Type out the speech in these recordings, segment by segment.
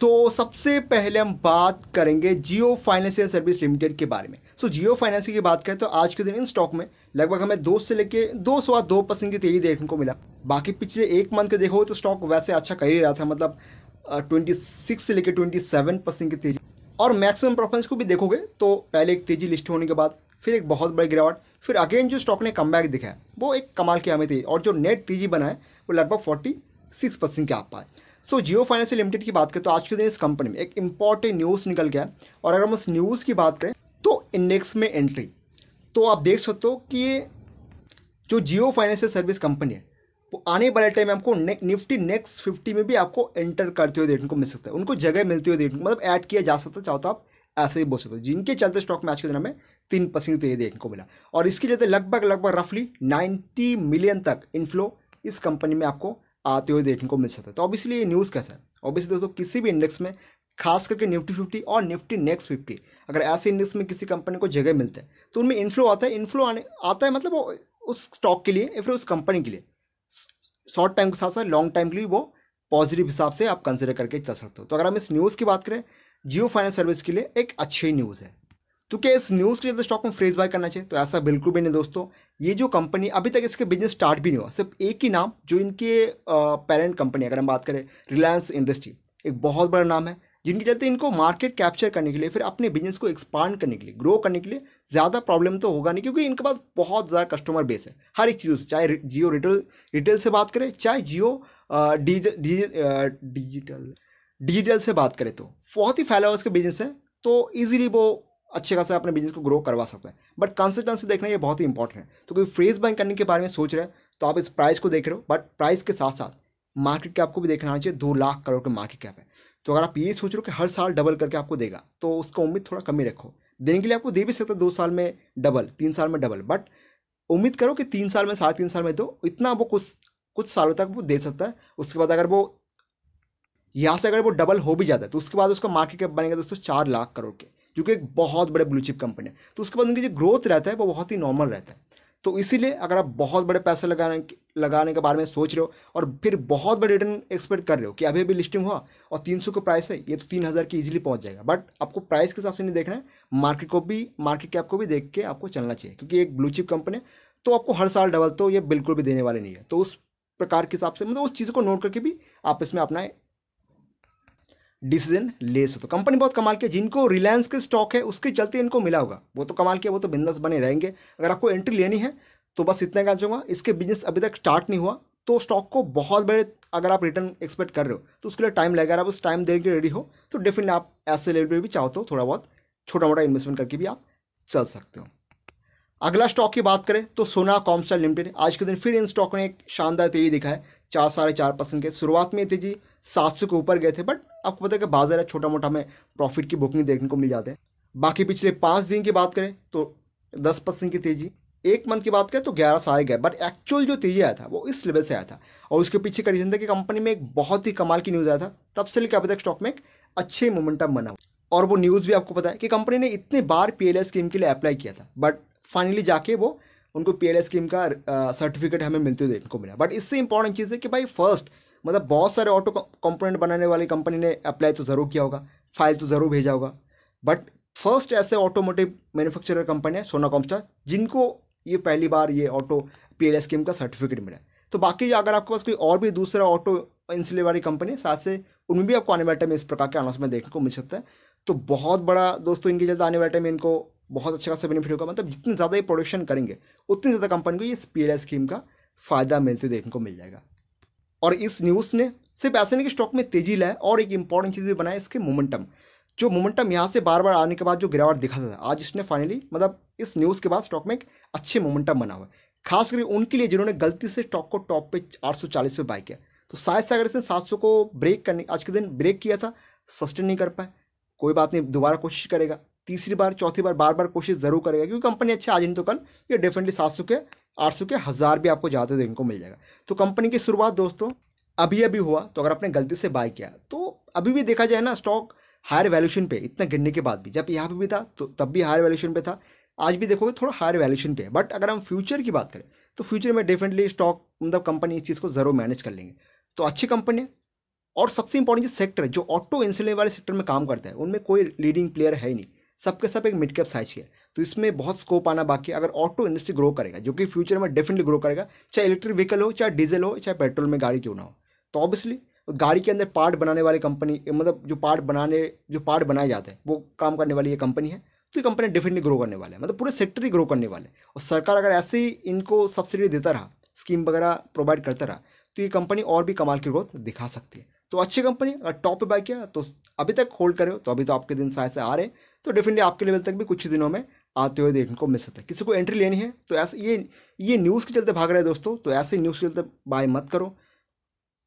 तो सबसे पहले हम बात करेंगे जियो फाइनेंशियल सर्विस लिमिटेड के बारे में सो जियो फाइनेंस की बात करें तो आज के दिन इन स्टॉक में लगभग हमें दो से लेके दो सवा दो परसेंट की तेजी देखने को मिला बाकी पिछले एक मंथ के देखो तो स्टॉक वैसे अच्छा कर ही रहा था मतलब ट्वेंटी सिक्स से लेकर ट्वेंटी सेवन परसेंट की तेजी और मैक्सिमम प्रोफेंस को भी देखोगे तो पहले एक तेजी लिस्ट होने के बाद फिर एक बहुत बड़ी गिरावट फिर अगेन जो स्टॉक ने कम बैक है वो एक कमाल की हमें तेजी और जो नेट तेजी बनाए वो लगभग फोर्टी सिक्स परसेंट के आप पाए सो जियो फाइनेंशियल लिमिटेड की बात करें तो आज के दिन इस कंपनी में एक इंपॉर्टेंट न्यूज़ निकल गया और अगर हम उस न्यूज़ की बात करें तो इंडेक्स में एंट्री तो आप देख सकते हो कि जो जियो फाइनेंशियल सर्विस कंपनी है वो आने वाले टाइम में आपको ने, निफ्टी नेक्स्ट फिफ्टी में भी आपको एंटर करते हुए देखने को मिल सकता है उनको जगह मिलती हुई देखने को मतलब ऐड किया जा सकता चाहो तो आप ऐसे ही बोल सकते हो जिनके चलते स्टॉक में आज के दिन हमें तीन परसेंट तो ये देखने को मिला और इसके चलते लगभग लगभग रफली नाइन्टी मिलियन तक इनफ्लो इस कंपनी में आपको आते हुए देखने को मिल सकता है तो ऑब्वियसली ये न्यूज़ कैसा है ऑब्वियसली दोस्तों किसी भी इंडेक्स में खास करके निफ्टी फिफ्टी और निफ्टी नेक्स्ट फिफ्टी अगर ऐसे इंडेक्स में किसी कंपनी को जगह मिलता है तो उनमें इन्फ्लो आता है इन्फ्लो आने आता है मतलब वो उस स्टॉक के लिए या फिर उस कंपनी के लिए शॉर्ट टाइम के साथ साथ लॉन्ग टाइम के लिए वो पॉजिटिव हिसाब से आप कंसिडर करके चल सकते हो तो अगर हम इस न्यूज़ की बात करें जियो फाइनेंस सर्विस के लिए एक अच्छी न्यूज़ है तो क्या इस न्यूज़ के लिए स्टॉक तो में फ्रेज बाय करना चाहिए तो ऐसा बिल्कुल भी नहीं दोस्तों ये जो कंपनी अभी तक इसके बिजनेस स्टार्ट भी नहीं हुआ सिर्फ एक ही नाम जो इनके पेरेंट कंपनी अगर हम बात करें रिलायंस इंडस्ट्री एक बहुत बड़ा नाम है जिनके चलते इनको मार्केट कैप्चर करने के लिए फिर अपने बिजनेस को एक्सपांड करने के लिए ग्रो करने के लिए ज़्यादा प्रॉब्लम तो होगा नहीं क्योंकि इनके पास बहुत ज़्यादा कस्टमर बेस है हर एक चीज़ों से चाहे जियो रिटेल रिटेल से बात करें चाहे जियो डिजिटल डिजिटल से बात करें तो बहुत ही फैला हुआ उसके बिजनेस है तो ईजिली वो अच्छे खासे अपने बिजनेस को ग्रो करवा सकते हैं बट कंसिस्टेंसी देखना ये बहुत ही इंपॉर्टेंट है तो कोई फ्रेज बाइंग करने के बारे में सोच रहे हैं तो आप इस प्राइस को देख रहे हो बट प्राइस के साथ साथ मार्केट कैप को भी देखना आना चाहिए दो लाख करोड़ के मार्केट कैप है तो अगर आप ये सोच रहे हो कि हर साल डबल करके आपको देगा तो उसका उम्मीद थोड़ा कमी रखो देने के लिए आपको दे भी सकते दो साल में डबल तीन साल में डबल बट उम्मीद करो कि तीन साल में साढ़े तीन साल में दो इतना वो कुछ कुछ सालों तक वो दे सकता है उसके बाद अगर वो यहाँ से अगर वो डबल हो भी जाता है तो उसके बाद उसका मार्केट कैप बनेगा दोस्तों चार लाख करोड़ के जो कि एक बहुत बड़े ब्लू चिप कंपनी है तो उसके बाद उनकी जो ग्रोथ रहता है वो बहुत ही नॉर्मल रहता है तो इसीलिए अगर आप बहुत बड़े पैसे लगाने लगाने के बारे में सोच रहे हो और फिर बहुत बड़े रिटर्न एक्सपेक्ट कर रहे हो कि अभी अभी लिस्टिंग हुआ और तीन सौ का प्राइस है ये तो तीन हज़ार की ईजिली पहुंच जाएगा बट आपको प्राइस के हिसाब से नहीं देखना है मार्केट को भी मार्केट कैप को भी देख के आपको चलना चाहिए क्योंकि एक ब्लू चिप कंपनी तो आपको हर साल डबल तो ये बिल्कुल भी देने वाले नहीं है तो उस प्रकार के हिसाब से मतलब उस चीज़ को नोट करके भी आप इसमें अपना डिसीजन ले सकते हो तो कंपनी बहुत कमाल की है जिनको रिलायंस के स्टॉक है उसके चलते इनको मिला होगा वो तो कमाल के वो तो बिजनेस बने रहेंगे अगर आपको एंट्री लेनी है तो बस इतना कहा चाहूँगा इसके बिजनेस अभी तक स्टार्ट नहीं हुआ तो स्टॉक को बहुत बड़े अगर आप रिटर्न एक्सपेक्ट कर रहे हो तो उसके लिए टाइम लगेगा अगर आप उस टाइम देने के रेडी हो तो डेफिनेटली आप ऐसे लेवल पर भी चाहो तो थोड़ा बहुत छोटा मोटा इन्वेस्टमेंट करके भी आप चल सकते हो अगला स्टॉक की बात करें तो सोना कॉमस्टाइल लिमिटेड आज के दिन फिर इन स्टॉक ने एक शानदार तेजी दिखा है चार साढ़े चार परसेंट के शुरुआत में तेजी सात सौ के ऊपर गए थे बट आपको पता है कि बाजार है छोटा मोटा हमें प्रॉफिट की बुकिंग देखने को मिल जाते हैं बाकी पिछले पाँच दिन की बात करें तो दस परसेंट की तेजी एक मंथ की बात करें तो ग्यारह साल गए बट एक्चुअल जो तेजी आया था वो इस लेवल से आया था और उसके पीछे का रीज़न था कि कंपनी में एक बहुत ही कमाल की न्यूज़ आया था तब से लेकर अभी तक स्टॉक में एक अच्छे मोमेंटम बना और वो न्यूज़ भी आपको पता है कि कंपनी ने इतने बार पी एल स्कीम के लिए अप्लाई किया था बट फाइनली जाके वो उनको पी एल स्कीम का सर्टिफिकेट हमें मिलते हुए देखने को मिला बट इससे इंपॉर्टेंट चीज़ है कि भाई फर्स्ट मतलब बहुत सारे ऑटो कंपोनेंट बनाने वाली कंपनी ने अप्लाई तो ज़रूर किया होगा फाइल तो ज़रूर भेजा होगा बट फर्स्ट ऐसे ऑटोमोटिव मैन्युफैक्चरर कंपनी है सोना कॉम्सा जिनको ये पहली बार ये ऑटो पी एल स्कीम का सर्टिफिकेट मिला है तो बाकी अगर आपके पास कोई और भी दूसरा ऑटो इंसिले वाली कंपनी साथ से उनमें भी आपको आने वाले टाइम इस प्रकार के अनाउंसमेंट देखने को मिल सकता है तो बहुत बड़ा दोस्तों इनके जल्द आने वाले टाइम इनको बहुत अच्छा खासा बेनिफिट होगा मतलब जितने ज़्यादा ये प्रोडक्शन करेंगे उतनी ज़्यादा कंपनी को ये पी स्कीम का फ़ायदा मिलते देखने को मिल जाएगा और इस न्यूज़ ने सिर्फ ऐसे नहीं कि स्टॉक में तेज़ी लाए और एक इंपॉर्टेंट चीज़ भी बनाए इसके मोमेंटम जो मोमेंटम यहाँ से बार बार आने के बाद जो गिरावट दिखा था आज इसने फाइनली मतलब इस न्यूज़ के बाद स्टॉक में एक अच्छे मोमेंटम बना हुआ है खास करके उनके लिए जिन्होंने गलती से स्टॉक को टॉप पे 840 पे बाय किया तो शायद से अगर इसने सौ को ब्रेक करने आज के दिन ब्रेक किया था सस्टेन नहीं कर पाए कोई बात नहीं दोबारा कोशिश करेगा तीसरी बार चौथी बार बार बार कोशिश जरूर करेगा क्योंकि कंपनी अच्छा आज नहीं तो कल ये डेफिनेटली सात सौ के आठ सौ के हज़ार भी आपको ज़्यादा देखने को मिल जाएगा तो कंपनी की शुरुआत दोस्तों अभी अभी हुआ तो अगर आपने गलती से बाय किया तो अभी भी देखा जाए ना स्टॉक हायर वैल्यूशन पे इतना गिरने के बाद भी जब यहाँ पे भी था तो तब भी हायर वैल्यूशन पे था आज भी देखोगे थोड़ा हायर वैल्यूशन पे है बट अगर हम फ्यूचर की बात करें तो फ्यूचर में डेफिनेटली स्टॉक मतलब कंपनी इस चीज़ को ज़रूर मैनेज कर लेंगे तो अच्छी कंपनी है और सबसे इंपॉर्टेंट जो सेक्टर जो ऑटो इंसिलने वाले सेक्टर में काम करता है उनमें कोई लीडिंग प्लेयर है ही नहीं सबके सब एक मिड कैप साइज की है तो इसमें बहुत स्कोप आना बाकी अगर ऑटो इंडस्ट्री ग्रो करेगा जो कि फ्यूचर में डेफिनेटली ग्रो करेगा चाहे इलेक्ट्रिक व्हीकल हो चाहे डीजल हो चाहे पेट्रोल में गाड़ी क्यों ना हो तो ऑब्वियसली गाड़ी के अंदर पार्ट बनाने वाली कंपनी मतलब जो पार्ट बनाने जो पार्ट बनाए जाते हैं वो काम करने वाली ये कंपनी है तो ये कंपनी डेफिनेटली ग्रो करने वाले है मतलब पूरे सेक्टर ही ग्रो करने वाले हैं और सरकार अगर ऐसे ही इनको सब्सिडी देता रहा स्कीम वगैरह प्रोवाइड करता रहा तो ये कंपनी और भी कमाल की ग्रोथ दिखा सकती है तो अच्छी कंपनी अगर टॉप पे बाय किया तो अभी तक होल्ड करे हो तो अभी तो आपके दिन साय से आ रहे हैं तो डेफिनेटली आपके लेवल तक भी कुछ ही दिनों में आते हुए देखने को मिल सकता है किसी को एंट्री लेनी है तो ऐसे ये ये न्यूज़ के चलते भाग रहे हैं दोस्तों तो ऐसे न्यूज़ के चलते बाय मत करो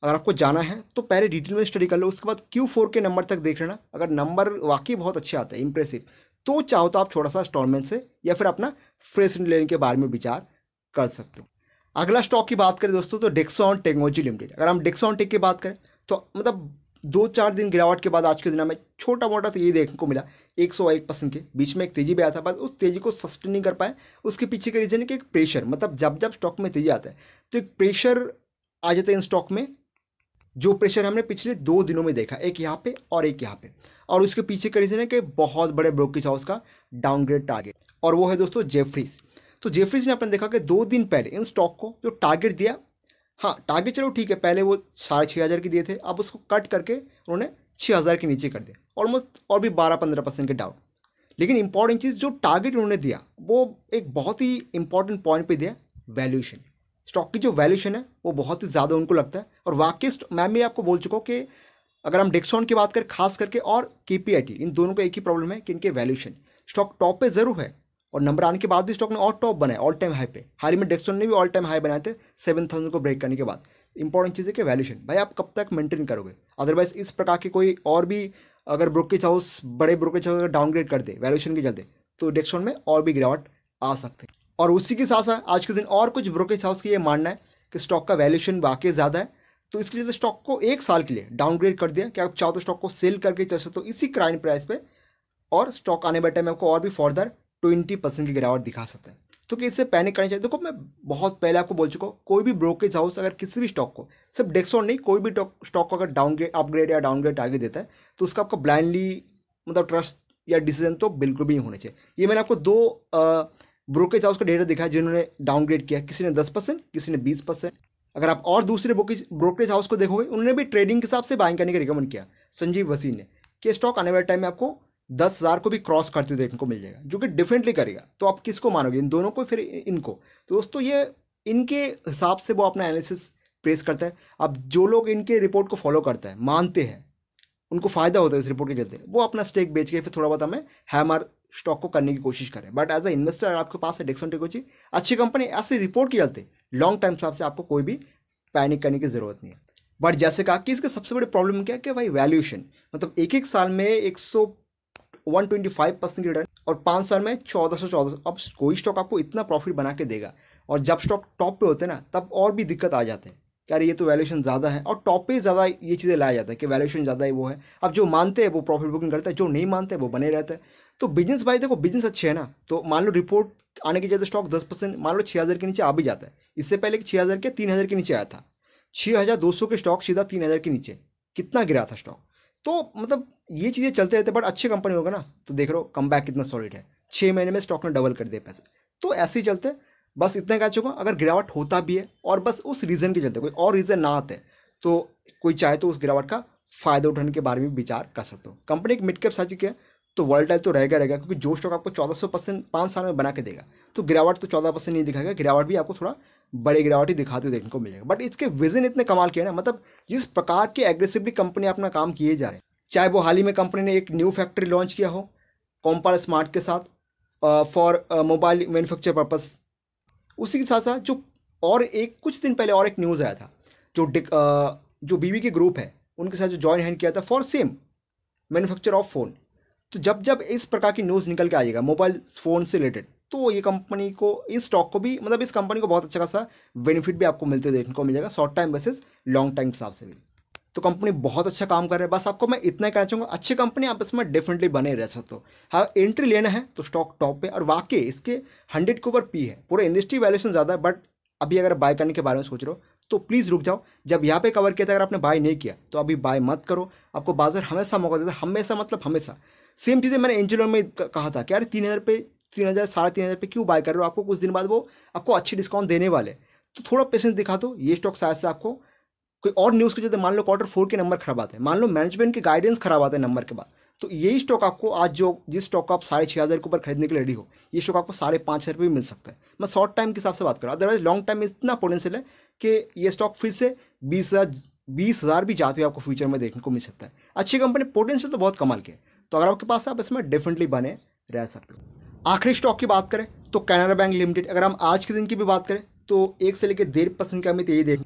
अगर आपको जाना है तो पहले डिटेल में स्टडी कर लो उसके बाद क्यू फोर के नंबर तक देख लेना अगर नंबर वाकई बहुत अच्छे आते हैं इंप्रेसिव तो चाहो तो आप छोटा सा इंस्टॉलमेंट से या फिर अपना फ्रेश लेने के बारे में विचार कर सकते हो अगला स्टॉक की बात करें दोस्तों तो डेक्सॉन टेक्नोलॉजी लिमिटेड अगर हम डेक्सॉन टेक की बात करें तो मतलब दो चार दिन गिरावट के बाद आज के दिन में छोटा मोटा तो ये देखने को मिला एक सौ एक परसेंट के बीच में एक तेजी भी आया था बस उस तेजी को सस्टेन नहीं कर पाए उसके पीछे का रीजन है कि एक प्रेशर मतलब जब जब स्टॉक में तेजी आता है तो एक प्रेशर आ जाता है इन स्टॉक में जो प्रेशर हमने पिछले दो दिनों में देखा एक यहाँ पे और एक यहाँ पे और उसके पीछे का रीजन है कि बहुत बड़े ब्रोकेज हाउस का डाउनग्रेड टारगेट और वो है दोस्तों जेफरीज तो जेफरीज ने अपने देखा कि दो दिन पहले इन स्टॉक को जो टारगेट दिया हाँ टारगेट चलो ठीक है पहले वो साढ़े छः हज़ार के दिए थे अब उसको कट करके उन्होंने छः हज़ार के नीचे कर दिया ऑलमोस्ट और भी बारह पंद्रह परसेंट के डाउन लेकिन इंपॉर्टेंट चीज़ जो टारगेट उन्होंने दिया वो एक बहुत ही इंपॉर्टेंट पॉइंट पे दिया वैल्यूशन स्टॉक की जो वैल्यूशन है वो बहुत ही ज़्यादा उनको लगता है और वाकई मैम भी आपको बोल चुका हूँ कि अगर हम डेक्सॉन की बात करें खास करके और के इन दोनों का एक ही प्रॉब्लम है कि इनके वैल्यूशन स्टॉक टॉप पे ज़रूर है और नंबर आने के बाद भी स्टॉक ने और टॉप बनाया ऑल टाइम हाई पे हाल ही में डेक्सन ने भी ऑल टाइम हाई बनाए थे सेवन थाउजेंड को ब्रेक करने के बाद इंपॉर्टेंट चीज़ है कि वैल्यूशन भाई आप कब तक मेंटेन करोगे अदरवाइज इस प्रकार के कोई और भी अगर ब्रोकेज हाउस बड़े ब्रोकेज हाउस डाउनग्रेड कर दे वैल्यूशन के चलते तो डेक्सोन में और भी गिरावट आ सकते हैं और उसी के साथ साथ आज के दिन और कुछ ब्रोकेज हाउस की ये मानना है कि स्टॉक का वैल्यूशन वाकई ज़्यादा है तो इसके लिए तो स्टॉक को एक साल के लिए डाउनग्रेड कर दिया कि आप चाहो तो स्टॉक को सेल करके चल सकते हो इसी क्राइन प्राइस पे और स्टॉक आने बैठे टाइम आपको और भी फर्दर ट्वेंटी परसेंट की गिरावट दिखा सकते हैं तो कि इससे पैनिक करनी चाहिए देखो मैं बहुत पहले आपको बोल चुका हूँ कोई भी ब्रोकेज हाउस अगर किसी भी स्टॉक को सिर्फ डेक्सोन नहीं कोई भी स्टॉक को अगर डाउनग्रेड अपग्रेड या डाउनग्रेड टारगेट देता है तो उसका आपका ब्लाइंडली मतलब ट्रस्ट या डिसीजन तो बिल्कुल भी नहीं होने चाहिए ये मैंने आपको दो ब्रोकेज हाउस का डेटा दिखाया जिन्होंने डाउनग्रेड किया किसी ने दस परसेंट किसी ने बीस परसेंट अगर आप और दूसरे ब्रोकरेज हाउस को देखोगे उन्होंने भी ट्रेडिंग के हिसाब से बाइंग करने का रिकमेंड किया संजीव वसी ने कि स्टॉक आने वाले टाइम में आपको दस हज़ार को भी क्रॉस करते हुए देखने को मिल जाएगा जो कि डिफरेंटली करेगा तो आप किसको मानोगे इन दोनों को फिर इनको तो दोस्तों ये इनके हिसाब से वो अपना एनालिसिस प्रेस करता है अब जो लोग इनके रिपोर्ट को फॉलो करता है मानते हैं उनको फ़ायदा होता है इस रिपोर्ट के चलते वो अपना स्टेक बेच के फिर थोड़ा बहुत हमें हैमर स्टॉक को करने की कोशिश करें बट एज अ इन्वेस्टर आपके पास है डेक्सन टेकोची अच्छी कंपनी ऐसी रिपोर्ट के चलते लॉन्ग टाइम हिसाब से आपको कोई भी पैनिक करने की ज़रूरत नहीं है बट जैसे कहा कि इसके सबसे बड़ी प्रॉब्लम क्या है कि भाई वैल्यूशन मतलब एक एक साल में एक सौ one twenty five percent return और पाँच साल में चौदह सौ चौदह अब कोई स्टॉक आपको इतना प्रॉफिट बना के देगा और जब स्टॉक टॉप पे होते हैं ना तब और भी दिक्कत आ जाते हैं कि अरे ये तो वैल्यूशन ज़्यादा है और टॉप पे ज़्यादा ये चीज़ें लाया जाता है कि वैल्यूशन ज़्यादा है वो है अब जो मानते हैं वो प्रॉफिट बुकिंग करता है जो नहीं मानते वो बने रहते हैं तो बिजनेस भाई देखो बिजनेस अच्छे है ना तो मान लो रिपोर्ट आने के जैसे स्टॉक दस परसेंट मान लो छः हज़ार के नीचे आ भी जाता है इससे पहले कि छः हज़ार के तीन हज़ार के नीचे आया था छः हज़ार दो सौ के स्टॉक सीधा तीन हज़ार के नीचे कितना गिरा था स्टॉक तो मतलब ये चीज़ें चलते रहते बट अच्छी कंपनी होगा ना तो देख रहे हो कम बैक कितना सॉलिड है छः महीने में स्टॉक ने डबल कर दिया पैसे तो ऐसे ही चलते बस इतना कह चुका अगर गिरावट होता भी है और बस उस रीज़न के चलते कोई और रीज़न ना आते तो कोई चाहे तो उस गिरावट का फ़ायदा उठाने के बारे में विचार कर सकते हो कंपनी एक मिड कैप की है तो वर्ल्ड तो रहेगा रहेगा क्योंकि जो स्टॉक आपको चौदह सौ परसेंट पाँच साल में बना के देगा तो गिरावट तो चौदह परसेंट नहीं दिखाएगा गिरावट भी आपको थोड़ा बड़ी गिरावटी दिखाते हुए देखने को मिलेगा बट इसके विजन इतने कमाल किए ना मतलब जिस प्रकार के एग्रेसिवली कंपनी अपना काम किए जा रहे हैं चाहे वो हाल ही में कंपनी ने एक न्यू फैक्ट्री लॉन्च किया हो कॉम्पार स्मार्ट के साथ फॉर मोबाइल मैन्युफैक्चर पर्पस उसी के साथ साथ जो और एक कुछ दिन पहले और एक न्यूज़ आया था जो डिक जो बीवी के ग्रुप है उनके साथ जो जॉइन हैंड किया था for same manufacture of phone तो जब जब इस प्रकार की न्यूज़ निकल के आएगा मोबाइल फ़ोन से रिलेटेड तो ये कंपनी को इस स्टॉक को भी मतलब इस कंपनी को बहुत अच्छा खासा बेनिफिट भी आपको मिलते देखने को मिलेगा short time basis long time हिसाब से भी तो कंपनी बहुत अच्छा काम कर रहा है बस आपको मैं इतना ही कहना चाहूँगा अच्छी कंपनी आप इसमें डेफिनेटली बने रह सकते हो हाँ एंट्री लेना है तो स्टॉक टॉप पे और वाकई इसके हंड्रेड के ऊपर पी है पूरा इंडस्ट्री वैल्यूशन ज़्यादा है बट अभी अगर बाय करने के बारे में सोच रहे हो तो प्लीज़ रुक जाओ जब यहाँ पे कवर किया था अगर आपने बाय नहीं किया तो अभी बाय मत करो आपको बाजार हमेशा मौका देता है हमेशा मतलब हमेशा सेम चीज़ें मैंने एंजलोन में कहा था कि यार तीन हज़ार पे तीन हज़ार साढ़े तीन हज़ार पर क्यों बाय कर रहे हो आपको कुछ दिन बाद वो आपको अच्छी डिस्काउंट देने वाले तो थोड़ा पेशेंस दिखा दो ये स्टॉक शायद से आपको कोई और न्यूज़ के जैसे मान लो क्वार्टर फोर के नंबर खराब आते हैं मान लो मैनेजमेंट के गाइडेंस खराब आते हैं नंबर के बाद तो यही स्टॉक आपको आज जो जिस स्टॉक को आप साढ़े छः हज़ार के ऊपर खरीदने के लिए रेडी हो ये स्टॉक आपको साढ़े पाँच हज़ार भी मिल सकता है मैं शॉर्ट टाइम के हिसाब से बात कर रहा हूँ अदरवाइज लॉन्ग टाइम में इतना पोटेंशियल है कि ये स्टॉक फिर से बीस हज़ार बीस हज़ार भी जाते हुए आपको फ्यूचर में देखने को मिल सकता है अच्छी कंपनी पोटेंशियल तो बहुत कमाल के तो अगर आपके पास आप इसमें डेफिनेटली बने रह सकते हो आखिरी स्टॉक की बात करें तो कैनरा बैंक लिमिटेड अगर हम आज के दिन की भी बात करें तो एक से लेकर डेढ़ परसेंट की हमें तेजी देखें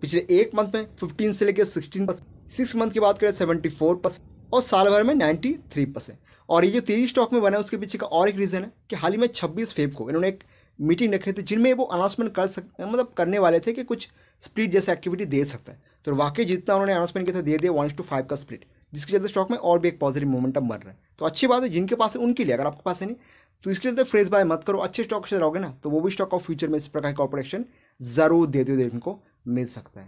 पिछले एक मंथ में फिफ्टीन से लेकर सिक्सटीन परसेंट सिक्स मंथ की बात करें सेवेंटी फोर परसेंट और साल भर में नाइन्टी थ्री परसेंट और ये जो तेजी स्टॉक में बना है उसके पीछे का और एक रीज़न है कि हाल ही में छब्बीस फेब को इन्होंने एक मीटिंग रखे थे जिनमें वो अनाउंसमेंट कर सक मतलब करने वाले थे कि कुछ स्प्लिट जैसे एक्टिविटी दे सकता है तो वाकई जितना उन्होंने अनाउंसमेंट किया था दे दिया वन टू फाइव का स्प्लिट जिसके चलते स्टॉक में और भी एक पॉजिटिव मोमेंटम बन रहा है तो अच्छी बात है जिनके पास है उनके लिए अगर आपके पास है नहीं तो इसके लिए फ्रेज बाय मत करो अच्छे स्टॉक से रहोगे ना तो वो भी स्टॉक ऑफ फ्यूचर में इस प्रकार का ऑपरेशन जरूर देते हुए देखने को मिल सकता है